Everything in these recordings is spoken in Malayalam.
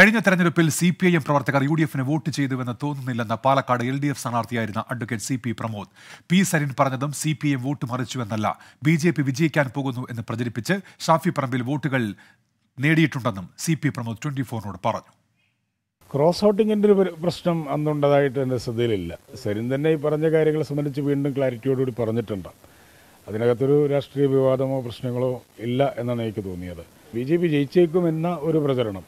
കഴിഞ്ഞ തെരഞ്ഞെടുപ്പിൽ സി പി ഐ എം പ്രവർത്തകർ യു ഡി എഫിന് വോട്ട് ചെയ്തുവെന്ന് തോന്നുന്നില്ലെന്ന് പാലക്കാട് എൽ ഡി എഫ് സ്ഥാനാർത്ഥിയായിരുന്ന advocate C P Pramod P Sarin പറഞ്ഞതും സി പി ഐ വോട്ട് മറിച്ചുവെന്നല്ല ബി ജെ പി വിജയിക്കാൻ പോകുന്നു എന്ന് പ്രചരിപ്പിച്ച് ഷാഫി പറമ്പിൽ വോട്ടുകൾ നേടിയിട്ടുണ്ടെന്നും സി പി പ്രമോദ് ട്വന്റി ഫോറിനോട് പറഞ്ഞു ക്രോസ് ഔട്ടിങ്ങിൻ്റെ ഒരു പ്രശ്നം അന്നുണ്ടതായിട്ട് എൻ്റെ ശ്രദ്ധയിലില്ല സരിൻ തന്നെ ഈ പറഞ്ഞ കാര്യങ്ങളെ സംബന്ധിച്ച് വീണ്ടും ക്ലാരിറ്റിയോടുകൂടി പറഞ്ഞിട്ടുണ്ട് അതിനകത്തൊരു രാഷ്ട്രീയ വിവാദമോ പ്രശ്നങ്ങളോ ഇല്ല എന്നാണ് എനിക്ക് തോന്നിയത് ബി ജെ പി ജയിച്ചേക്കുമെന്ന ഒരു പ്രചരണം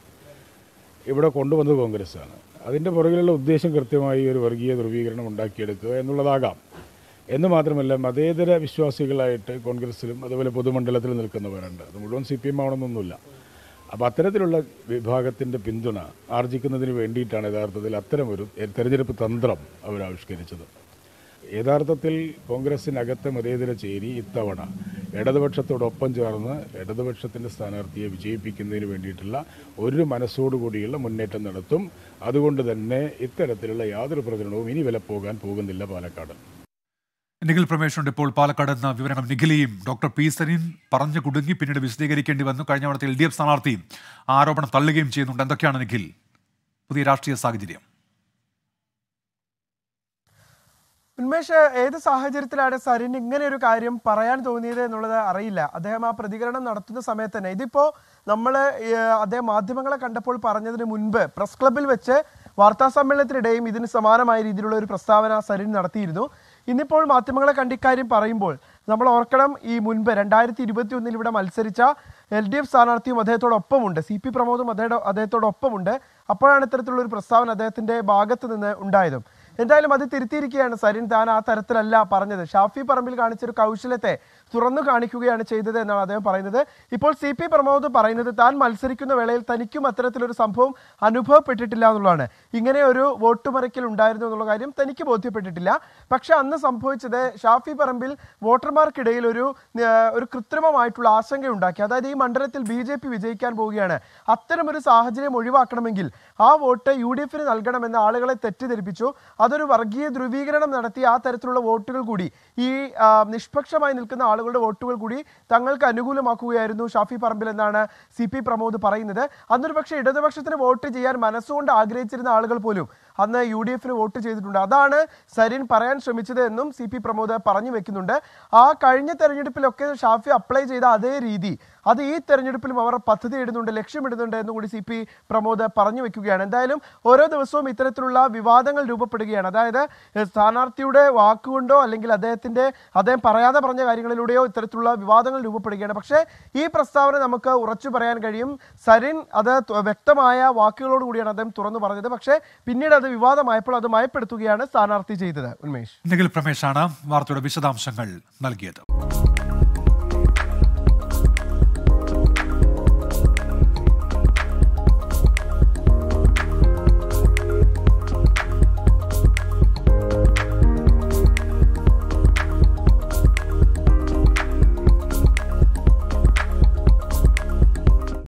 ഇവിടെ കൊണ്ടുവന്നത് കോൺഗ്രസ്സാണ് അതിൻ്റെ പുറകിലുള്ള ഉദ്ദേശം കൃത്യമായി ഒരു വർഗീയ ധ്രുവീകരണം ഉണ്ടാക്കിയെടുക്കുക എന്നുള്ളതാകാം എന്ന് മാത്രമല്ല മതേതര വിശ്വാസികളായിട്ട് കോൺഗ്രസ്സിലും അതുപോലെ പൊതുമണ്ഡലത്തിൽ നിൽക്കുന്നവരുണ്ട് അത് മുഴുവൻ സി പി എം ആവണമെന്നൊന്നുമില്ല അപ്പോൾ അത്തരത്തിലുള്ള വിഭാഗത്തിൻ്റെ പിന്തുണ ആർജിക്കുന്നതിന് വേണ്ടിയിട്ടാണ് യഥാർത്ഥത്തിൽ അത്തരമൊരു തെരഞ്ഞെടുപ്പ് തന്ത്രം അവരാവിഷ്കരിച്ചത് യഥാർത്ഥത്തിൽ കോൺഗ്രസ്സിനകത്തെ മതേതര ചേരി ഇത്തവണ ഇടതുപക്ഷത്തോടൊപ്പം ചേർന്ന് ഇടതുപക്ഷത്തിൻ്റെ സ്ഥാനാർത്ഥിയെ വിജയിപ്പിക്കുന്നതിന് വേണ്ടിയിട്ടുള്ള ഒരു മനസ്സോടുകൂടിയുള്ള മുന്നേറ്റം നടത്തും അതുകൊണ്ട് തന്നെ ഇത്തരത്തിലുള്ള യാതൊരു പ്രചരണവും ഇനി വില പോകാൻ പോകുന്നില്ല പാലക്കാട് നിഖിൽ പ്രമേഷുണ്ട് ഇപ്പോൾ പാലക്കാട് എന്ന വിവരം നിഖിലിയും ഡോക്ടർ പി സരീൻ പറഞ്ഞു കുടുങ്ങി പിന്നീട് വിശദീകരിക്കേണ്ടി വന്നു കഴിഞ്ഞ വർഷത്തെ എൽ ഡി എഫ് സ്ഥാനാർത്ഥിയും ആരോപണം തള്ളുകയും ചെയ്യുന്നുണ്ട് എന്തൊക്കെയാണ് നിഖിൽ പുതിയ രാഷ്ട്രീയ സാഹചര്യം ഉന്മേഷ് ഏത് സാഹചര്യത്തിലാണ് സരിന് ഇങ്ങനെ ഒരു കാര്യം പറയാൻ തോന്നിയത് എന്നുള്ളത് അറിയില്ല അദ്ദേഹം ആ പ്രതികരണം നടത്തുന്ന സമയത്ത് തന്നെ ഇതിപ്പോ നമ്മൾ അദ്ദേഹം മാധ്യമങ്ങളെ കണ്ടപ്പോൾ പറഞ്ഞതിന് മുൻപ് പ്രസ് ക്ലബിൽ വെച്ച് വാർത്താ സമ്മേളനത്തിനിടെയും ഇതിന് സമാനമായ രീതിയിലുള്ള ഒരു പ്രസ്താവന സരിൻ നടത്തിയിരുന്നു ഇന്നിപ്പോൾ മാധ്യമങ്ങളെ കണ്ട് ഇക്കാര്യം പറയുമ്പോൾ നമ്മൾ ഓർക്കണം ഈ മുൻപ് രണ്ടായിരത്തി ഇരുപത്തി ഒന്നിൽ ഇവിടെ മത്സരിച്ച എൽ ഡി എഫ് സ്ഥാനാർത്ഥിയും അദ്ദേഹത്തോടൊപ്പമുണ്ട് സി പി പ്രമോദും അദ്ദേഹം അദ്ദേഹത്തോടൊപ്പമുണ്ട് അപ്പോഴാണ് ഇത്തരത്തിലുള്ള ഒരു പ്രസ്താവന അദ്ദേഹത്തിന്റെ ഭാഗത്ത് നിന്ന് ഉണ്ടായതും എന്തായാലും അത് തിരുത്തിയിരിക്കുകയാണ് സരിൻ താൻ ആ തരത്തിലല്ല പറഞ്ഞത് ഷാഫി പറമ്പിൽ കാണിച്ചൊരു കൗശലത്തെ തുറന്നു കാണിക്കുകയാണ് ചെയ്തത് എന്നാണ് അദ്ദേഹം പറയുന്നത് ഇപ്പോൾ സി പി പ്രമോദ് പറയുന്നത് താൻ മത്സരിക്കുന്ന വേളയിൽ തനിക്കും അത്തരത്തിലൊരു സംഭവം അനുഭവപ്പെട്ടിട്ടില്ല എന്നുള്ളതാണ് ഇങ്ങനെ ഒരു വോട്ടുമറിക്കൽ ഉണ്ടായിരുന്നു എന്നുള്ള കാര്യം തനിക്ക് ബോധ്യപ്പെട്ടിട്ടില്ല പക്ഷെ അന്ന് സംഭവിച്ചത് ഷാഫി പറമ്പിൽ വോട്ടർമാർക്കിടയിൽ ഒരു ഒരു കൃത്രിമമായിട്ടുള്ള ആശങ്ക ഉണ്ടാക്കി അതായത് ഈ മണ്ഡലത്തിൽ ബി ജെ പി വിജയിക്കാൻ പോവുകയാണ് അത്തരം ഒരു സാഹചര്യം ഒഴിവാക്കണമെങ്കിൽ ആ വോട്ട് യു ഡി എഫിന് നൽകണമെന്ന് ആളുകളെ തെറ്റിദ്ധരിപ്പിച്ചു അതൊരു വർഗീയ ധ്രുവീകരണം നടത്തി ആ തരത്തിലുള്ള വോട്ടുകൾ കൂടി ഈ നിഷ്പക്ഷമായി നിൽക്കുന്ന ആളുകളുടെ വോട്ടുകൾ കൂടി തങ്ങൾക്ക് അനുകൂലമാക്കുകയായിരുന്നു ഷാഫി പറമ്പിൽ എന്നാണ് സി പി പ്രമോദ് പറയുന്നത് അന്നൊരു പക്ഷേ ഇടതുപക്ഷത്തിന് വോട്ട് ചെയ്യാൻ മനസ്സുകൊണ്ട് ആഗ്രഹിച്ചിരുന്ന ആളുകൾ പോലും അന്ന് യു ഡി എഫിൽ വോട്ട് ചെയ്തിട്ടുണ്ട് അതാണ് സരിൻ പറയാൻ ശ്രമിച്ചത് എന്നും സി പി പ്രമോദ് പറഞ്ഞു വെക്കുന്നുണ്ട് ആ കഴിഞ്ഞ തെരഞ്ഞെടുപ്പിലൊക്കെ ഷാഫി അപ്ലൈ ചെയ്ത അതേ രീതി അത് ഈ തെരഞ്ഞെടുപ്പിലും അവർ പദ്ധതി ഇടുന്നുണ്ട് ലക്ഷ്യമിടുന്നുണ്ട് എന്ന് കൂടി സി പി പ്രമോദ് പറഞ്ഞു വെക്കുകയാണ് എന്തായാലും ഓരോ ദിവസവും ഇത്തരത്തിലുള്ള വിവാദങ്ങൾ രൂപപ്പെടുകയാണ് അതായത് സ്ഥാനാർത്ഥിയുടെ വാക്കുകൊണ്ടോ അല്ലെങ്കിൽ അദ്ദേഹത്തിന്റെ അദ്ദേഹം പറയാതെ പറഞ്ഞ കാര്യങ്ങളിലൂടെയോ ഇത്തരത്തിലുള്ള വിവാദങ്ങൾ രൂപപ്പെടുകയാണ് പക്ഷേ ഈ പ്രസ്താവന നമുക്ക് ഉറച്ചു പറയാൻ കഴിയും സരിൻ അത് വ്യക്തമായ വാക്കുകളോടുകൂടിയാണ് കൂടിയാണ് അദ്ദേഹം തുറന്നു പറഞ്ഞത് പക്ഷേ പിന്നീട് അത് വിവാദമായപ്പോൾ അത് മയപ്പെടുത്തുകയാണ് സ്ഥാനാർത്ഥി ചെയ്തത് ഉന്മേഷ് നിഖിൽ പ്രമേഷാണ് വാർത്തയുടെ വിശദാംശങ്ങൾ നൽകിയത്